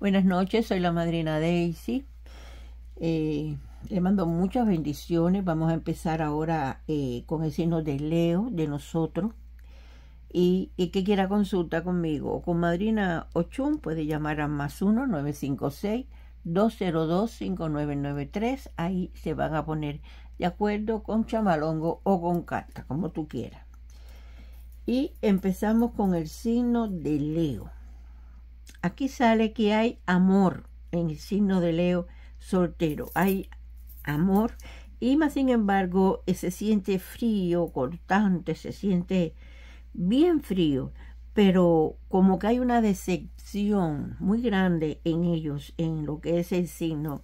Buenas noches, soy la madrina Daisy. Eh, le mando muchas bendiciones. Vamos a empezar ahora eh, con el signo de Leo, de nosotros. Y, que quiera consulta conmigo o con madrina Ochum, puede llamar a más 1-956-202-5993. Ahí se van a poner de acuerdo con chamalongo o con carta, como tú quieras. Y empezamos con el signo de Leo. Aquí sale que hay amor en el signo de Leo soltero. Hay amor y más sin embargo se siente frío, cortante, se siente bien frío, pero como que hay una decepción muy grande en ellos, en lo que es el signo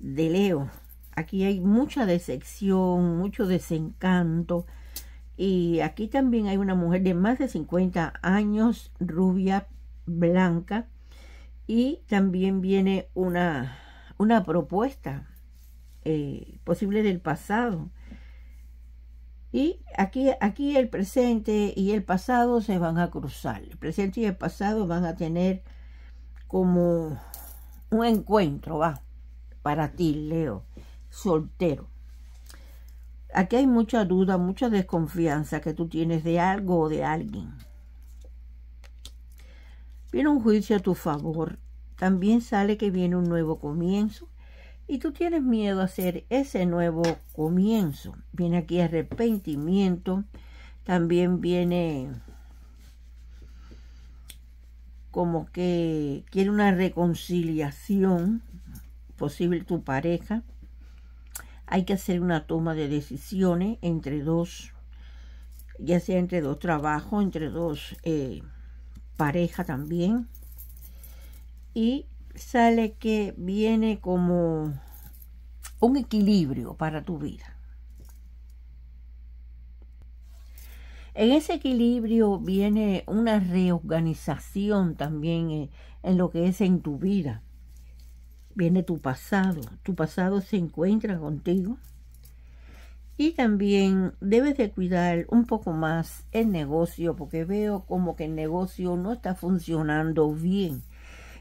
de Leo. Aquí hay mucha decepción, mucho desencanto. Y aquí también hay una mujer de más de 50 años, rubia, blanca y también viene una, una propuesta eh, posible del pasado. Y aquí, aquí el presente y el pasado se van a cruzar. El presente y el pasado van a tener como un encuentro, va, para ti, Leo, soltero. Aquí hay mucha duda, mucha desconfianza que tú tienes de algo o de alguien. Viene un juicio a tu favor. También sale que viene un nuevo comienzo y tú tienes miedo a hacer ese nuevo comienzo. Viene aquí arrepentimiento, también viene como que quiere una reconciliación posible tu pareja. Hay que hacer una toma de decisiones entre dos, ya sea entre dos trabajos, entre dos... Eh, pareja también. Y sale que viene como un equilibrio para tu vida. En ese equilibrio viene una reorganización también eh, en, lo que es en tu vida. Viene tu pasado. Tu pasado se encuentra contigo. Y también debes de cuidar un poco más el negocio porque veo como que el negocio no está funcionando bien.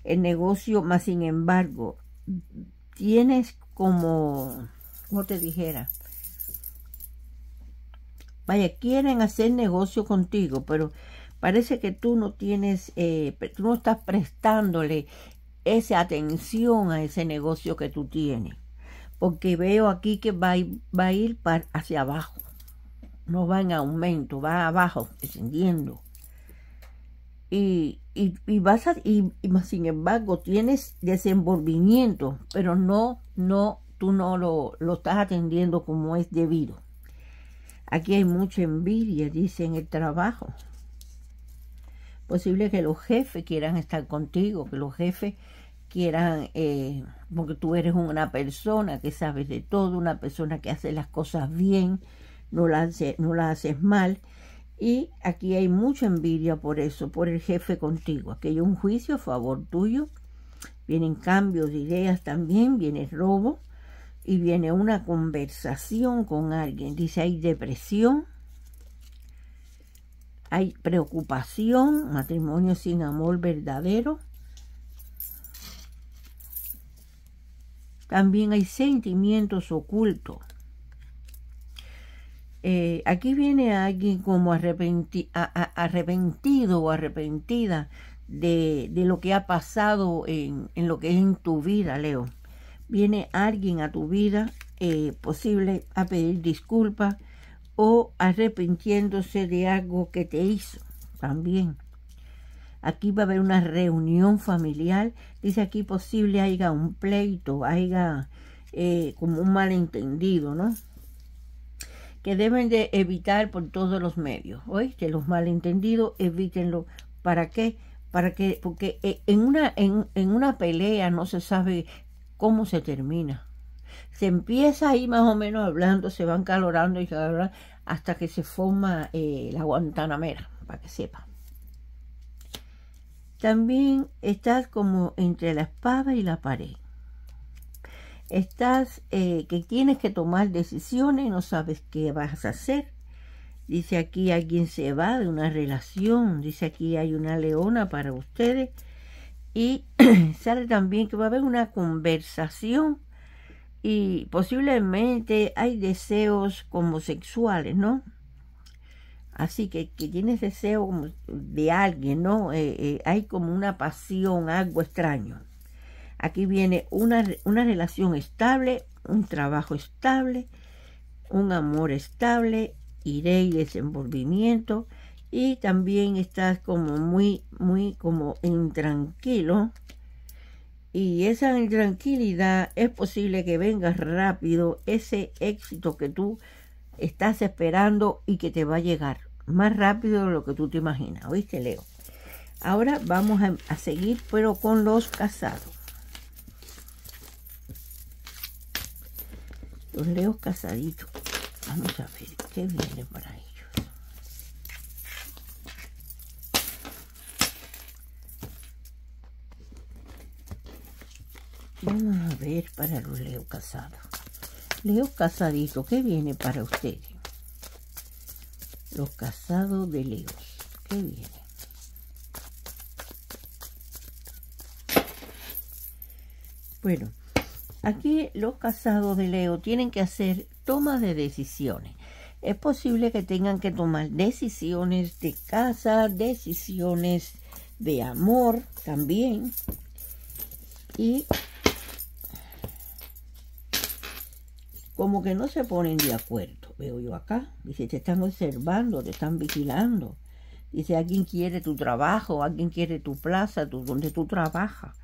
El negocio, más sin embargo, tienes como, como te dijera, vaya, quieren hacer negocio contigo, pero parece que tú no tienes, eh, tú no estás prestándole esa atención a ese negocio que tú tienes porque veo aquí que va, va a ir hacia abajo, no va en aumento, va abajo, descendiendo. Y, vas y, sin embargo tienes desenvolvimiento, pero no, no, tú no lo, lo estás atendiendo como es debido. Aquí hay mucha envidia, dice, en el trabajo. Posible que los jefes quieran estar contigo, que los jefes quieran, eh, porque tú eres una persona que sabes de todo, una persona que hace las cosas bien, no la no las haces mal. Y aquí hay mucha envidia por eso, por el jefe contigo. Aquí hay un juicio a favor tuyo, vienen cambios de ideas también, viene robo y viene una conversación con alguien. Dice, hay depresión, hay preocupación, matrimonio sin amor verdadero, También hay sentimientos ocultos. Eh, aquí viene alguien como arrepentido o arrepentida de, lo que ha pasado en, lo que es en tu vida, Leo. Viene alguien a tu vida, eh, posible, a pedir disculpas o arrepintiéndose de algo que te hizo también aquí va a haber una reunión familiar, dice aquí posible haya un pleito, haya eh, como un malentendido, ¿no? Que deben de evitar por todos los medios, oíste, los malentendidos, evítenlo. ¿Para qué? Para que, porque eh, en una, en, una pelea no se sabe cómo se termina. Se empieza ahí más o menos hablando, se van calorando y hasta que se forma eh, la guantanamera, para que sepa también estás como entre la espada y la pared. Estás eh, que tienes que tomar decisiones, no sabes qué vas a hacer. Dice aquí alguien se va de una relación, dice aquí hay una leona para ustedes. Y sale también que va a haber una conversación y posiblemente hay deseos como sexuales, ¿no? Así que, tienes deseo de alguien, ¿no? Eh, eh, hay como una pasión, algo extraño. Aquí viene una, una relación estable, un trabajo estable, un amor estable, iré y desenvolvimiento. Y también estás como muy, muy como intranquilo. Y esa intranquilidad es posible que venga rápido ese éxito que tú estás esperando y que te va a llegar más rápido de lo que tú te imaginas, ¿oíste, Leo? Ahora vamos a, seguir, pero con los casados. Los leos casaditos. Vamos a ver qué viene para ellos. Vamos a ver para los leos casados. Leos casaditos, ¿qué viene para ustedes? Los casados de Leo ¿Qué viene? Bueno, aquí los casados de Leo tienen que hacer tomas de decisiones. Es posible que tengan que tomar decisiones de casa, decisiones de amor también. Y como que no se ponen de acuerdo veo yo acá. Dice, te están observando, te están vigilando. Dice, alguien quiere tu trabajo, alguien quiere tu plaza, tu, donde tú trabajas.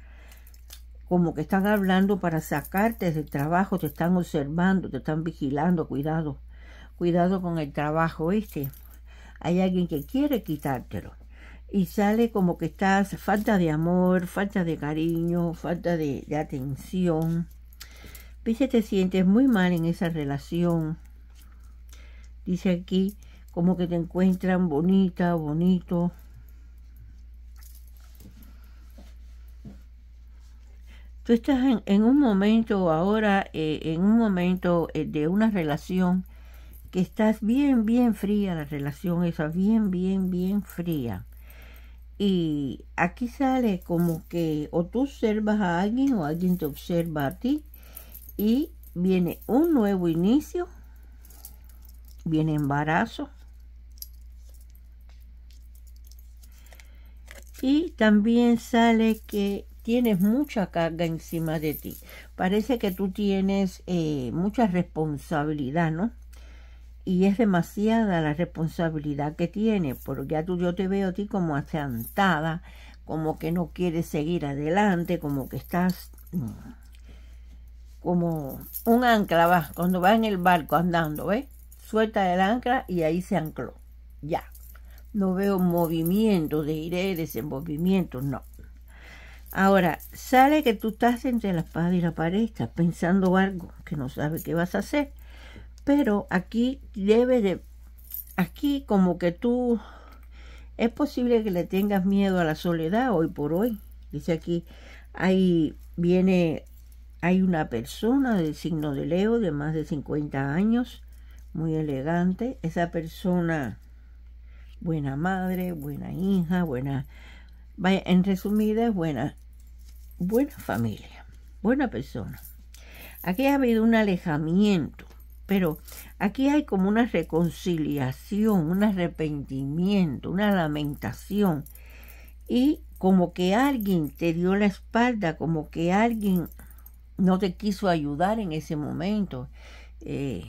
Como que están hablando para sacarte del trabajo, te están observando, te están vigilando, cuidado. Cuidado con el trabajo, este. Hay alguien que quiere quitártelo. Y sale como que estás falta de amor, falta de cariño, falta de, de atención. Dice, te sientes muy mal en esa relación dice aquí, como que te encuentran bonita, bonito. Tú estás en, un momento ahora, eh, en un momento eh, de una relación que estás bien, bien fría, la relación esa, bien, bien, bien fría. Y aquí sale como que o tú observas a alguien o alguien te observa a ti y viene un nuevo inicio viene embarazo. Y también sale que tienes mucha carga encima de ti. Parece que tú tienes eh, mucha responsabilidad, ¿no? Y es demasiada la responsabilidad que tiene porque ya tú, yo te veo a ti como asantada, como que no quieres seguir adelante, como que estás mm, como un ancla, cuando vas en el barco andando, ¿ves? suelta el ancla y ahí se ancló. Ya. No veo movimiento de iré, desenvolvimiento no. Ahora, sale que tú estás entre la espada y la pared, estás pensando algo que no sabe qué vas a hacer. Pero aquí debe de, aquí como que tú, es posible que le tengas miedo a la soledad hoy por hoy. Dice aquí, ahí viene, hay una persona del signo de Leo de más de 50 años muy elegante, esa persona buena madre, buena hija, buena, en resumida, buena, buena familia, buena persona. Aquí ha habido un alejamiento, pero aquí hay como una reconciliación, un arrepentimiento, una lamentación y como que alguien te dio la espalda, como que alguien no te quiso ayudar en ese momento. Eh,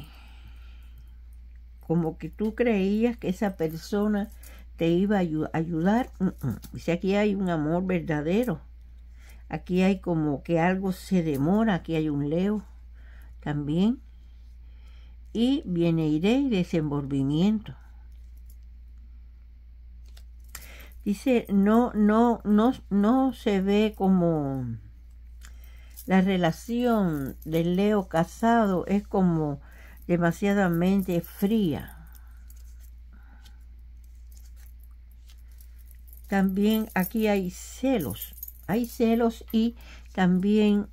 como que tú creías que esa persona te iba a ayudar. Dice, aquí hay un amor verdadero. Aquí hay como que algo se demora, aquí hay un leo también. Y viene iré y desenvolvimiento. Dice, no, no, no, no se ve como la relación del Leo casado es como demasiadamente fría. También aquí hay celos, hay celos y también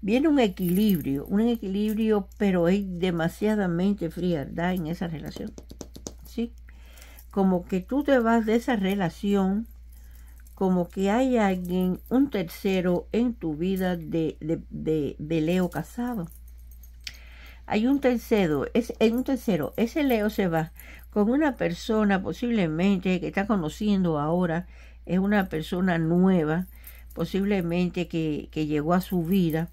viene un equilibrio, un equilibrio, pero es demasiadamente fría en esa relación. ¿Sí? Como que tú te vas de esa relación como que hay alguien, un tercero en tu vida de, de, de, Leo casado. Hay un tercero, es, eh, un tercero, ese Leo se va con una persona posiblemente que está conociendo ahora, es una persona nueva, posiblemente que, que llegó a su vida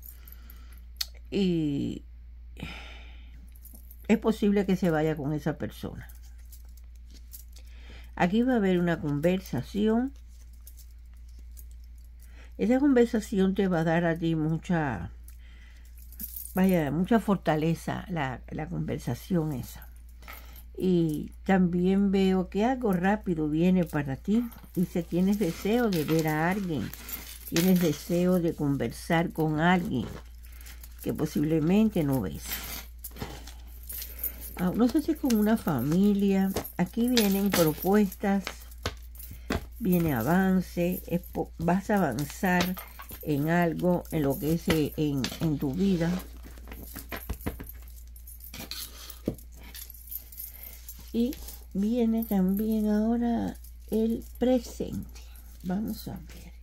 y es posible que se vaya con esa persona. Aquí va a haber una conversación esa conversación te va a dar a ti mucha, vaya, mucha fortaleza la, conversación esa. Y también veo que algo rápido viene para ti. Dice, tienes deseo de ver a alguien, tienes deseo de conversar con alguien que posiblemente no ves. Ah, no sé si con una familia. Aquí vienen propuestas viene avance, vas a avanzar en algo, en lo que es eh, en, en tu vida. Y viene también ahora el presente. Vamos a ver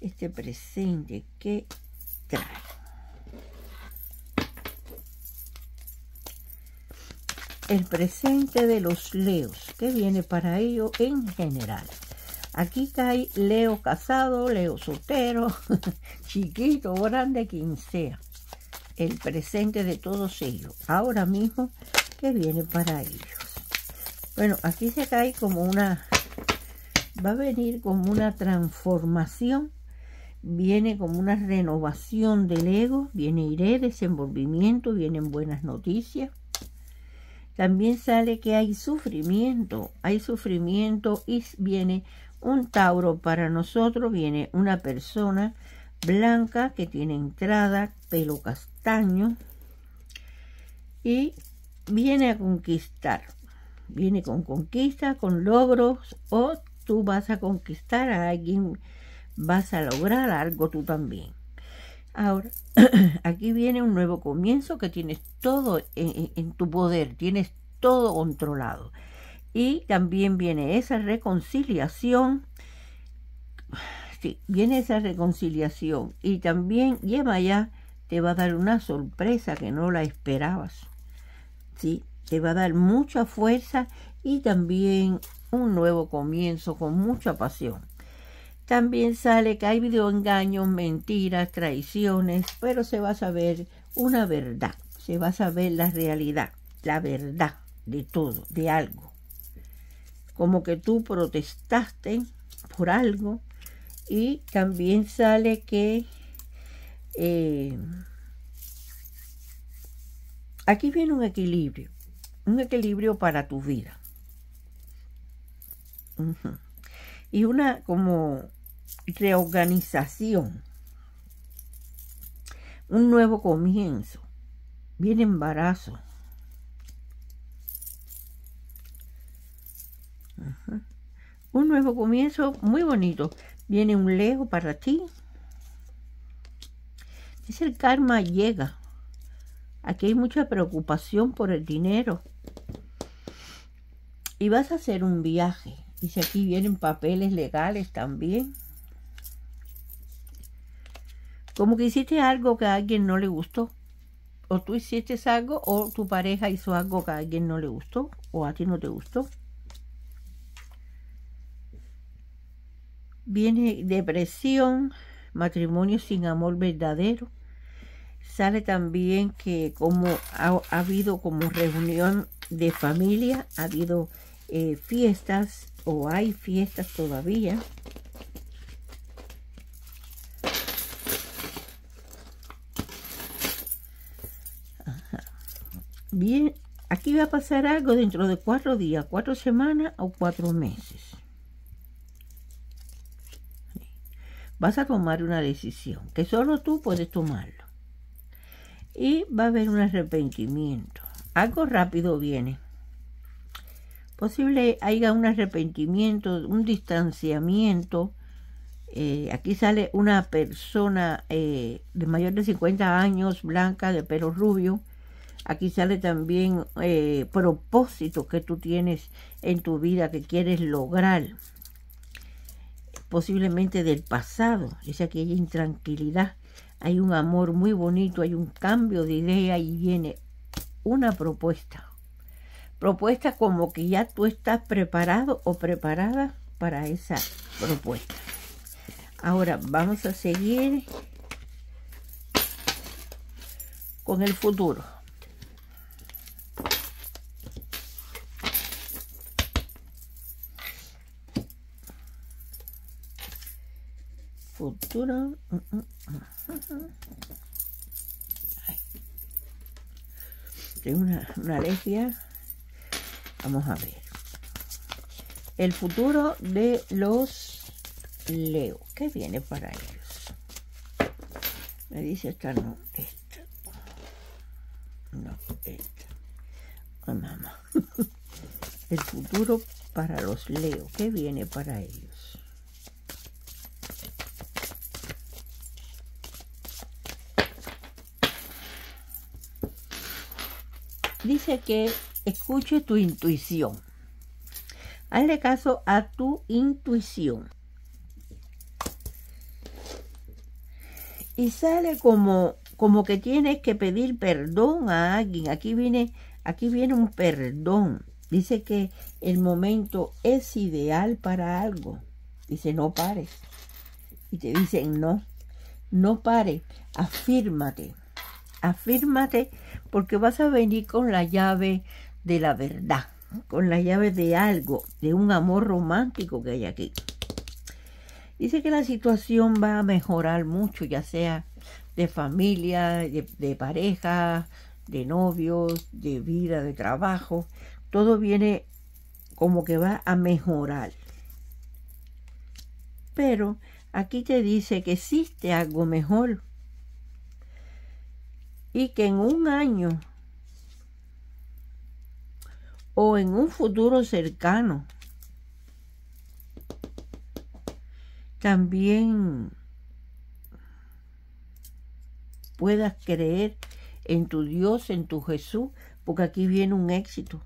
este presente que trae. El presente de los leos, que viene para ello en general. Aquí cae Leo casado, Leo soltero, chiquito, grande, quien sea. El presente de todos ellos, ahora mismo que viene para ellos. Bueno, aquí se cae como una, va a venir como una transformación, viene como una renovación del ego, viene iré, desenvolvimiento, vienen buenas noticias. También sale que hay sufrimiento, hay sufrimiento y viene un Tauro para nosotros viene una persona blanca que tiene entrada, pelo castaño y viene a conquistar. Viene con conquista, con logros o tú vas a conquistar a alguien, vas a lograr algo tú también. Ahora, aquí viene un nuevo comienzo que tienes todo en, en tu poder, tienes todo controlado. Y también viene esa reconciliación. Sí, viene esa reconciliación. Y también lleva ya te va a dar una sorpresa que no la esperabas. Sí, te va a dar mucha fuerza y también un nuevo comienzo con mucha pasión. También sale que hay videoengaños, mentiras, traiciones, pero se va a saber una verdad, se va a saber la realidad, la verdad de todo, de algo como que tú protestaste por algo y también sale que eh, aquí viene un equilibrio, un equilibrio para tu vida. Y una como reorganización, un nuevo comienzo, viene embarazo, Un nuevo comienzo muy bonito. Viene un lejos para ti. Es el karma llega. Aquí hay mucha preocupación por el dinero. Y vas a hacer un viaje. Y si aquí vienen papeles legales también. Como que hiciste algo que a alguien no le gustó. O tú hiciste algo o tu pareja hizo algo que a alguien no le gustó o a ti no te gustó. Viene depresión, matrimonio sin amor verdadero. Sale también que como ha, habido como reunión de familia, ha habido eh, fiestas o hay fiestas todavía. Bien, aquí va a pasar algo dentro de cuatro días, cuatro semanas o cuatro meses. vas a tomar una decisión que solo tú puedes tomarlo. Y va a haber un arrepentimiento. Algo rápido viene. Posible haya un arrepentimiento, un distanciamiento. Eh, aquí sale una persona eh, de mayor de 50 años, blanca, de pelo rubio. Aquí sale también eh, propósitos que tú tienes en tu vida que quieres lograr posiblemente del pasado, es aquella intranquilidad. Hay un amor muy bonito, hay un cambio de idea y viene una propuesta. Propuesta como que ya tú estás preparado o preparada para esa propuesta. Ahora vamos a seguir con el futuro. futuro. Mm, mm, mm, Tengo una, una Vamos a ver. El futuro de los Leo. ¿Qué viene para ellos? Me dice esta no, esta. No, esta. mamá. El futuro para los Leo. ¿Qué viene para ellos? dice que escuche tu intuición. Hazle caso a tu intuición. Y sale como, como que tienes que pedir perdón a alguien. Aquí viene, aquí viene un perdón. Dice que el momento es ideal para algo. Dice, no pares. Y te dicen, no, no pares, afírmate. Afírmate porque vas a venir con la llave de la verdad, con la llave de algo, de un amor romántico que hay aquí. Dice que la situación va a mejorar mucho, ya sea de familia, de, pareja, de novios, de vida, de trabajo. Todo viene como que va a mejorar. Pero aquí te dice que existe algo mejor y que en un año o en un futuro cercano también puedas creer en tu Dios, en tu Jesús, porque aquí viene un éxito.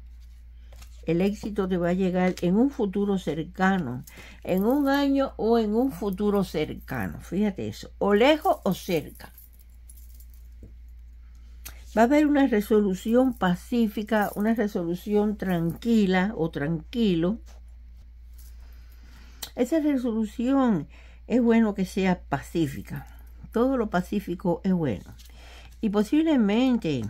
El éxito te va a llegar en un futuro cercano, en un año o en un futuro cercano. Fíjate eso, o lejos o cerca va a haber una resolución pacífica, una resolución tranquila o tranquilo. Esa resolución es bueno que sea pacífica. Todo lo pacífico es bueno. Y posiblemente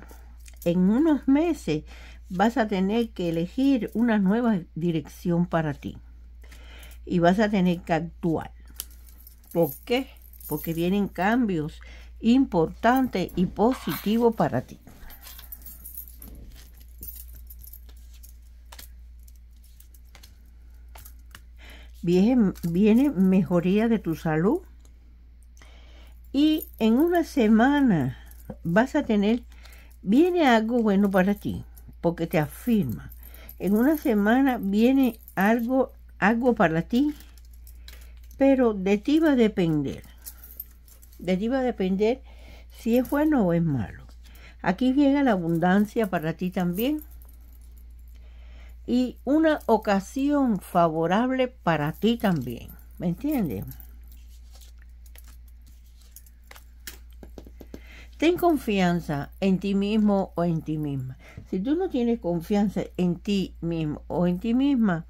en unos meses vas a tener que elegir una nueva dirección para ti. Y vas a tener que actuar. ¿Por qué? Porque vienen cambios importante y positivo para ti. Viene, viene mejoría de tu salud y en una semana vas a tener, viene algo bueno para ti, porque te afirma. En una semana viene algo, algo para ti, pero de ti va a depender de ti va a depender si es bueno o es malo. Aquí llega la abundancia para ti también. Y una ocasión favorable para ti también. ¿Me entiendes? Ten confianza en ti mismo o en ti misma. Si tú no tienes confianza en ti mismo o en ti misma,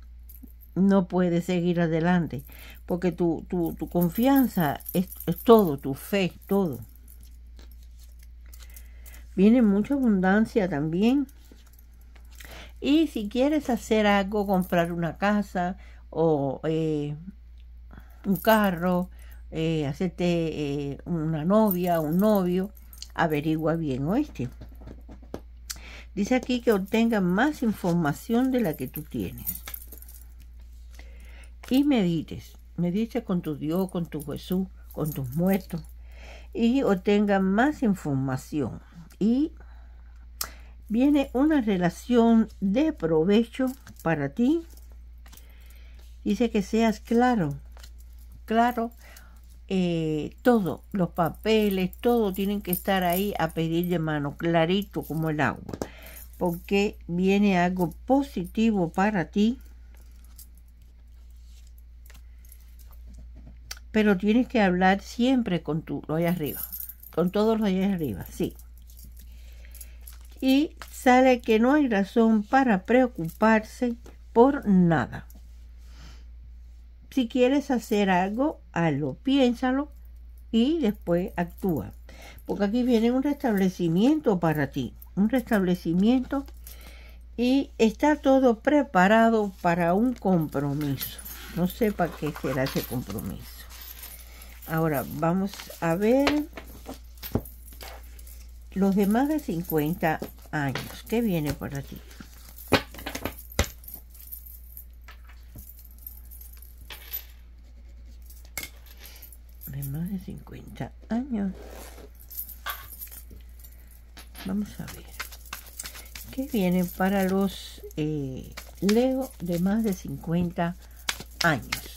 no puedes seguir adelante porque tu, confianza es, todo, tu fe es todo. Viene mucha abundancia también. Y si quieres hacer algo, comprar una casa o eh, un carro, eh, hacerte eh, una novia, o un novio, averigua bien, oeste Dice aquí que obtenga más información de la que tú tienes. Y medites me dice con tu Dios, con tu Jesús, con tus muertos, y obtenga más información. Y viene una relación de provecho para ti. Dice que seas claro, claro, eh, todos los papeles, todo tienen que estar ahí a pedir de mano, clarito como el agua, porque viene algo positivo para ti pero tienes que hablar siempre con tu, lo de arriba, con todos los de arriba, sí. Y sale que no hay razón para preocuparse por nada. Si quieres hacer algo, hazlo, piénsalo y después actúa. Porque aquí viene un restablecimiento para ti, un restablecimiento y está todo preparado para un compromiso. No sepa qué será ese compromiso. Ahora vamos a ver los de más de 50 años. ¿Qué viene para ti? De más de 50 años. Vamos a ver. ¿Qué viene para los eh, Leo de más de 50 años?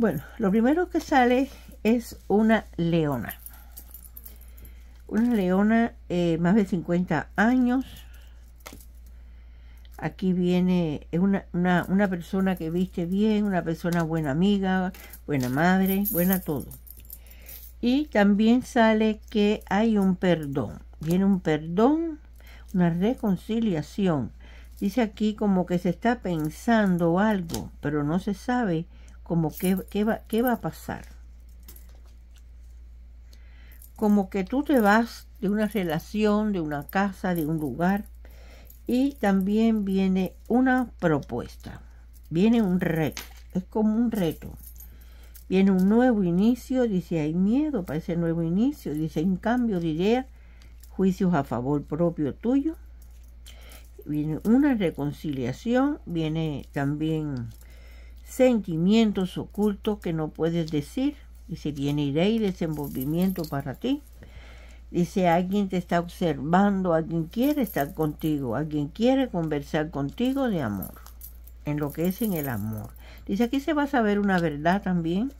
Bueno, lo primero que sale es una leona. Una leona eh, más de 50 años. Aquí viene una, una persona que viste bien, una persona buena amiga, buena madre, buena todo. Y también sale que hay un perdón. Viene un perdón, una reconciliación. Dice aquí como que se está pensando algo, pero no se sabe como qué, va, va a pasar. Como que tú te vas de una relación, de una casa, de un lugar. Y también viene una propuesta, viene un reto, es como un reto. Viene un nuevo inicio, dice, hay miedo para ese nuevo inicio, dice, en cambio de idea, juicios a favor propio tuyo. Viene una reconciliación, viene también sentimientos ocultos que no puedes decir. Dice, viene iré y desenvolvimiento para ti. Dice, alguien te está observando, alguien quiere estar contigo, alguien quiere conversar contigo de amor, en lo que es en el amor. Dice, aquí se va a saber una verdad también.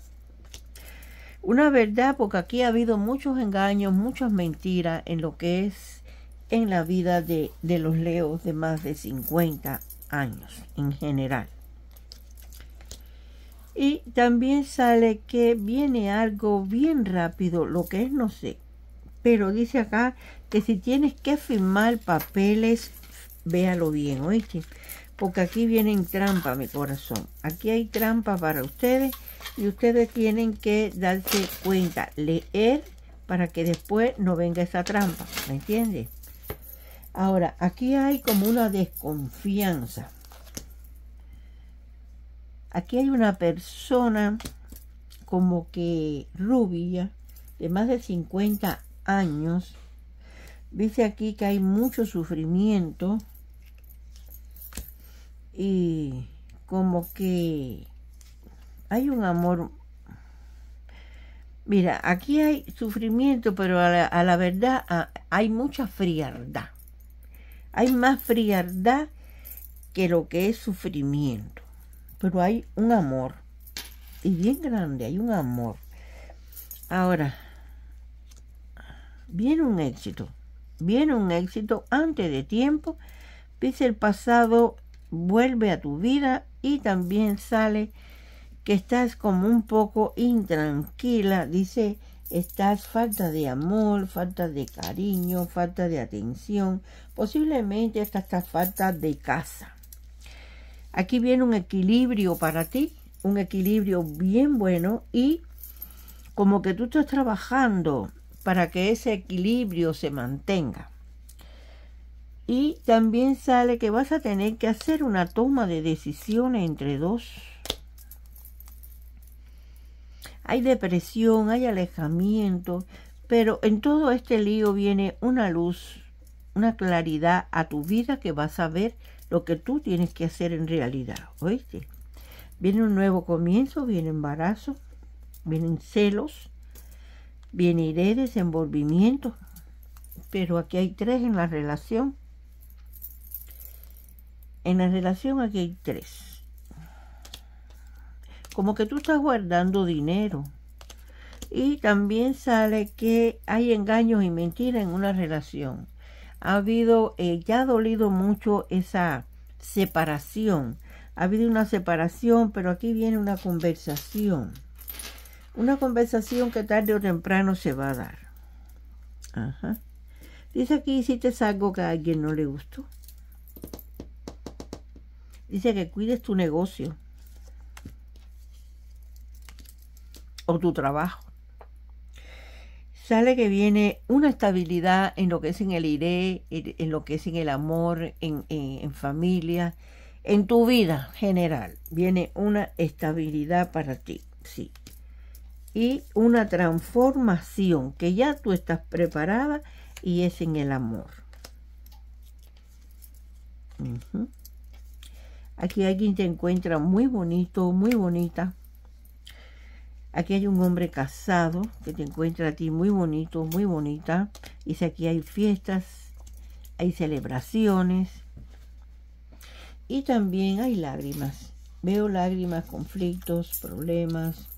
Una verdad porque aquí ha habido muchos engaños, muchas mentiras en lo que es en la vida de, de los leos de más de 50 años en general. Y también sale que viene algo bien rápido, lo que es no sé. Pero dice acá que si tienes que firmar papeles, véalo bien, oíste. Porque aquí vienen trampas, mi corazón. Aquí hay trampa para ustedes y ustedes tienen que darse cuenta, leer para que después no venga esa trampa, ¿me entiendes? Ahora, aquí hay como una desconfianza Aquí hay una persona como que rubia, de más de 50 años. Dice aquí que hay mucho sufrimiento y como que hay un amor. Mira, aquí hay sufrimiento, pero a la, verdad hay mucha frialdad. Hay más frialdad que lo que es sufrimiento pero hay un amor, y bien grande, hay un amor. Ahora, viene un éxito, viene un éxito antes de tiempo, dice el pasado, vuelve a tu vida y también sale que estás como un poco intranquila, dice, estás falta de amor, falta de cariño, falta de atención, posiblemente estás falta de casa. Aquí viene un equilibrio para ti, un equilibrio bien bueno y como que tú estás trabajando para que ese equilibrio se mantenga. Y también sale que vas a tener que hacer una toma de decisiones entre dos. Hay depresión, hay alejamiento, pero en todo este lío viene una luz, una claridad a tu vida que vas a ver lo que tú tienes que hacer en realidad, ¿oíste? Viene un nuevo comienzo, viene embarazo, vienen celos, viene iré, desenvolvimiento, pero aquí hay tres en la relación. En la relación aquí hay tres. Como que tú estás guardando dinero. Y también sale que hay engaños y mentiras en una relación ha habido, eh, ya ha dolido mucho esa separación. Ha habido una separación, pero aquí viene una conversación. Una conversación que tarde o temprano se va a dar. Dice aquí si te algo que a alguien no le gustó. Dice que cuides tu negocio o tu trabajo. Sale que viene una estabilidad en lo que es en el iré, en lo que es en el amor, en, en, familia, en tu vida general. Viene una estabilidad para ti, sí. Y una transformación que ya tú estás preparada y es en el amor. aquí hay Aquí alguien te encuentra muy bonito, muy bonita. Aquí hay un hombre casado que te encuentra a ti muy bonito, muy bonita. Dice aquí hay fiestas, hay celebraciones y también hay lágrimas. Veo lágrimas, conflictos, problemas,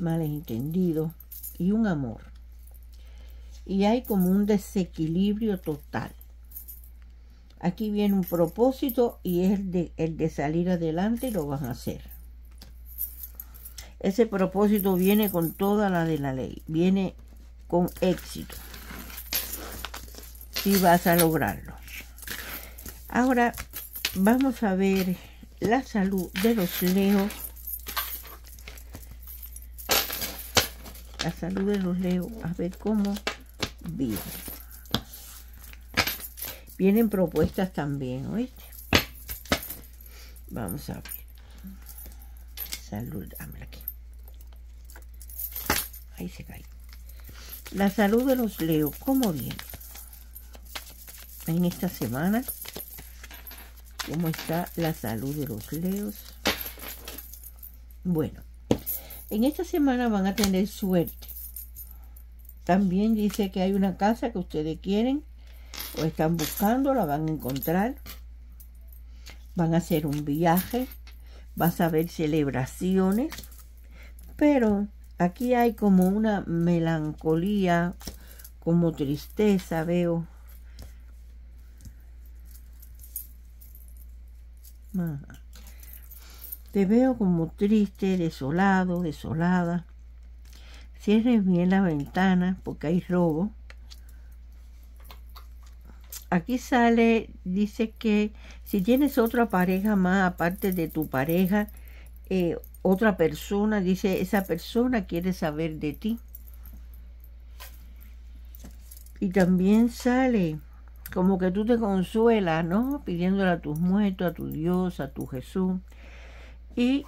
malentendidos y un amor. Y hay como un desequilibrio total. Aquí viene un propósito y es de, el de salir adelante y lo van a hacer. Ese propósito viene con toda la de la ley, viene con éxito. Si vas a lograrlo. Ahora vamos a ver la salud de los leos. La salud de los leos, a ver cómo viven. Vienen propuestas también, ¿oíste? Vamos a ver. Salud, Dame ah, aquí. Ahí se cae. La salud de los leos. ¿cómo viene? En esta semana, ¿cómo está la salud de los Leos? Bueno, en esta semana van a tener suerte. También dice que hay una casa que ustedes quieren o están buscando, la van a encontrar. Van a hacer un viaje, vas a ver celebraciones, pero Aquí hay como una melancolía, como tristeza, veo. Te veo como triste, desolado, desolada. Cierres bien la ventana porque hay robo. Aquí sale, dice que si tienes otra pareja más aparte de tu pareja, eh, otra persona, dice, esa persona quiere saber de ti. Y también sale como que tú te consuelas, ¿no? Pidiéndole a tus muertos, a tu Dios, a tu Jesús. Y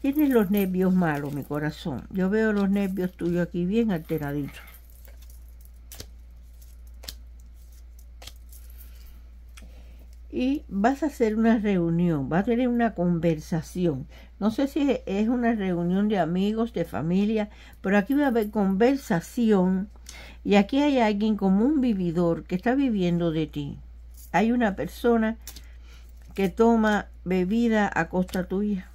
tienes los nervios malos, mi corazón. Yo veo los nervios tuyos aquí bien alteraditos. y vas a hacer una reunión, vas a tener una conversación. No sé si es una reunión de amigos, de familia, pero aquí va a haber conversación y aquí hay alguien como un vividor que está viviendo de ti. Hay una persona que toma bebida a costa tuya.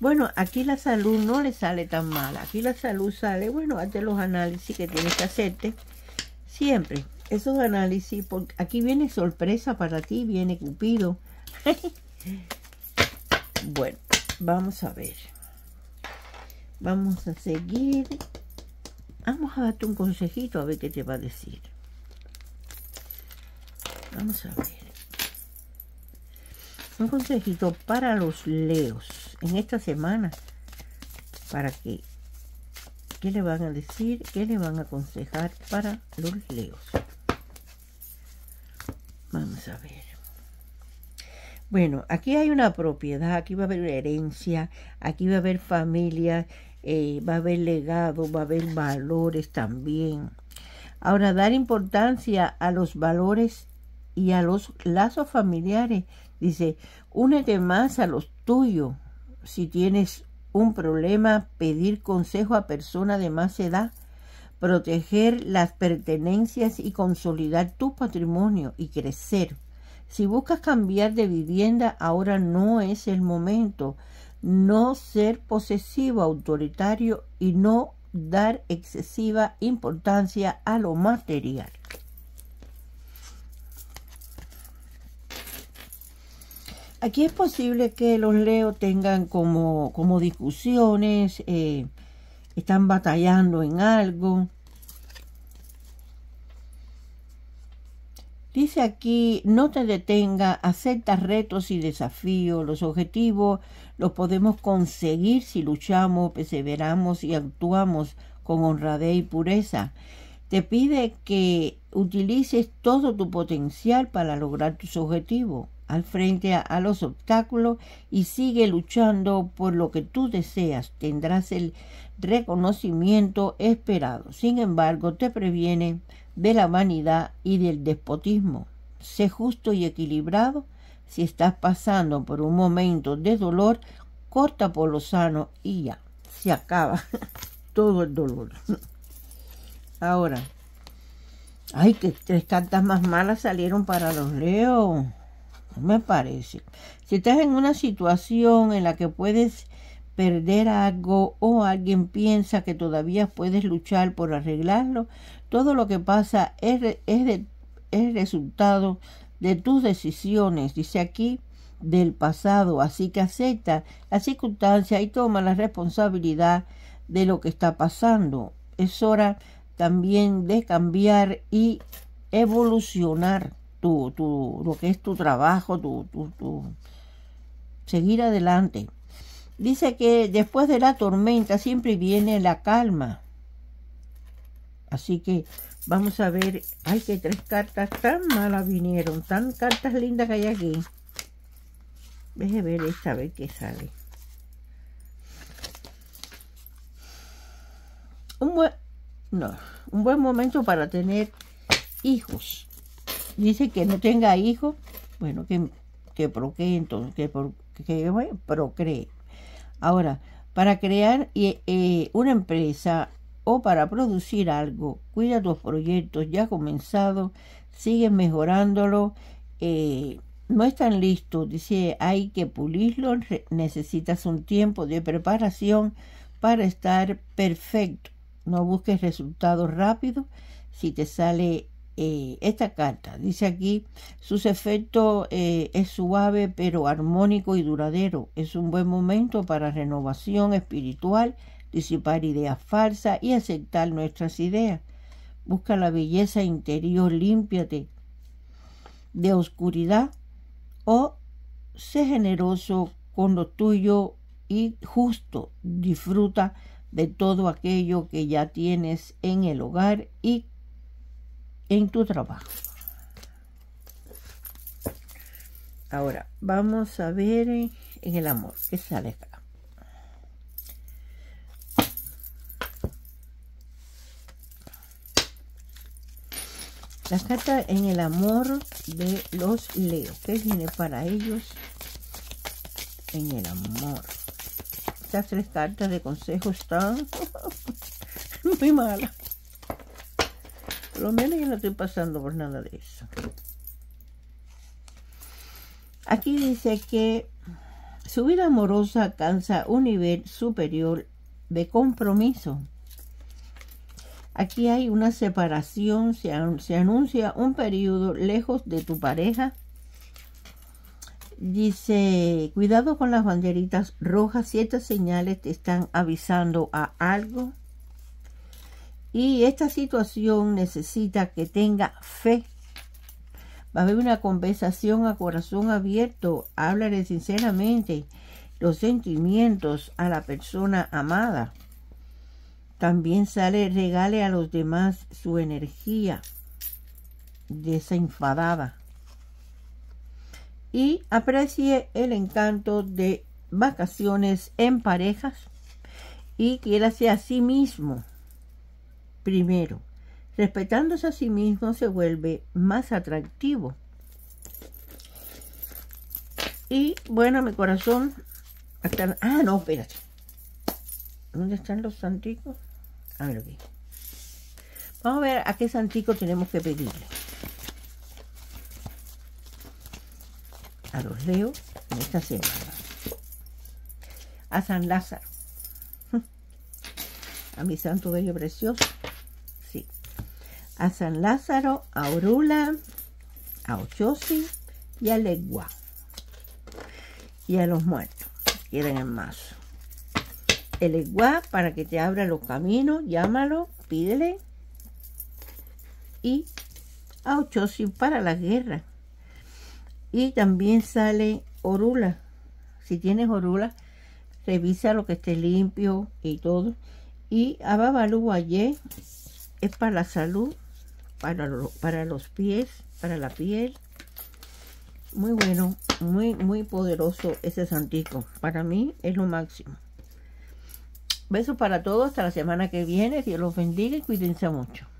Bueno, aquí la salud no le sale tan mal. Aquí la salud sale, bueno, hazte los análisis que tienes que hacerte siempre esos análisis, porque aquí viene sorpresa para ti, viene Cupido. bueno, vamos a ver. Vamos a seguir. Vamos a darte un consejito a ver qué te va a decir. Vamos a ver. Un consejito para los leos en esta semana. Para que, ¿qué le van a decir? ¿Qué le van a aconsejar para los leos? Bueno, aquí hay una propiedad, aquí va a haber herencia, aquí va a haber familia, eh, va a haber legado, va a haber valores también. Ahora, dar importancia a los valores y a los lazos familiares. Dice, únete más a los tuyos. Si tienes un problema, pedir consejo a personas de más edad, proteger las pertenencias y consolidar tu patrimonio y crecer. Si buscas cambiar de vivienda, ahora no es el momento. No ser posesivo, autoritario y no dar excesiva importancia a lo material. Aquí es posible que los Leo tengan como, discusiones, eh, están batallando en algo. Dice aquí, no te detenga, acepta retos y desafíos. Los objetivos los podemos conseguir si luchamos, perseveramos y actuamos con honradez y pureza. Te pide que utilices todo tu potencial para lograr tus objetivos al frente a, a, los obstáculos y sigue luchando por lo que tú deseas. Tendrás el reconocimiento esperado. Sin embargo, te previene de la vanidad y del despotismo. Sé justo y equilibrado. Si estás pasando por un momento de dolor, corta por lo sano y ya, se acaba todo el dolor. Ahora, ay, que tres cartas más malas salieron para los leo me parece. Si estás en una situación en la que puedes perder algo o alguien piensa que todavía puedes luchar por arreglarlo, todo lo que pasa es, es, resultado de tus decisiones, dice aquí, del pasado. Así que acepta la circunstancia y toma la responsabilidad de lo que está pasando. Es hora también de cambiar y evolucionar lo que es tu trabajo, tu, seguir adelante. Dice que después de la tormenta siempre viene la calma. Así que vamos a ver. Ay, que tres cartas tan malas vinieron. Tan cartas lindas que hay aquí. Deje ver esta, a ver qué sale. Un buen, un buen momento para tener hijos. Dice que no tenga hijos. Bueno, que, que procree entonces, que, que procree. Ahora, para crear eh, eh, una empresa, o para producir algo. Cuida tus proyectos ya comenzados, sigue mejorándolo. Eh, no están listos, dice, hay que pulirlo, necesitas un tiempo de preparación para estar perfecto. No busques resultados rápidos si te sale eh, esta carta. Dice aquí, sus efectos eh, es suave pero armónico y duradero. Es un buen momento para renovación espiritual disipar ideas falsas y aceptar nuestras ideas. Busca la belleza interior, límpiate de oscuridad o sé generoso con lo tuyo y justo. Disfruta de todo aquello que ya tienes en el hogar y en tu trabajo. Ahora, vamos a ver en el amor. ¿Qué sale acá? Las cartas en el amor de los leos. ¿Qué viene para ellos en el amor? Estas tres cartas de consejo están muy malas. Por lo menos yo no estoy pasando por nada de eso. Aquí dice que su vida amorosa alcanza un nivel superior de compromiso Aquí hay una separación, se, anuncia un periodo lejos de tu pareja. Dice, cuidado con las banderitas rojas, ciertas señales te están avisando a algo. Y esta situación necesita que tenga fe. Va a haber una conversación a corazón abierto. Háblale sinceramente los sentimientos a la persona amada. También sale, regale a los demás su energía desenfadada. Y aprecie el encanto de vacaciones en parejas y quiérase a sí mismo primero. Respetándose a sí mismo se vuelve más atractivo. Y bueno, mi corazón. ah, no, espérate. ¿Dónde están los santicos? Ah, Vamos a ver a qué santico tenemos que pedirle. A los Leo en esta semana. A San Lázaro. A mi santo bello precioso. Sí. A San Lázaro, a Orula, a Ochosi y a Legua. Y a los muertos. Quieren el mazo el igual para que te abra los caminos, llámalo, pídele. Y a para la guerra. Y también sale Orula. Si tienes Orula, revisa lo que esté limpio y todo. Y Ababalú Guayé es para la salud, para, para los pies, para la piel. Muy bueno, muy, muy poderoso ese santico. Para mí es lo máximo. Besos para todos, hasta la semana que viene. Dios los bendiga y cuídense mucho.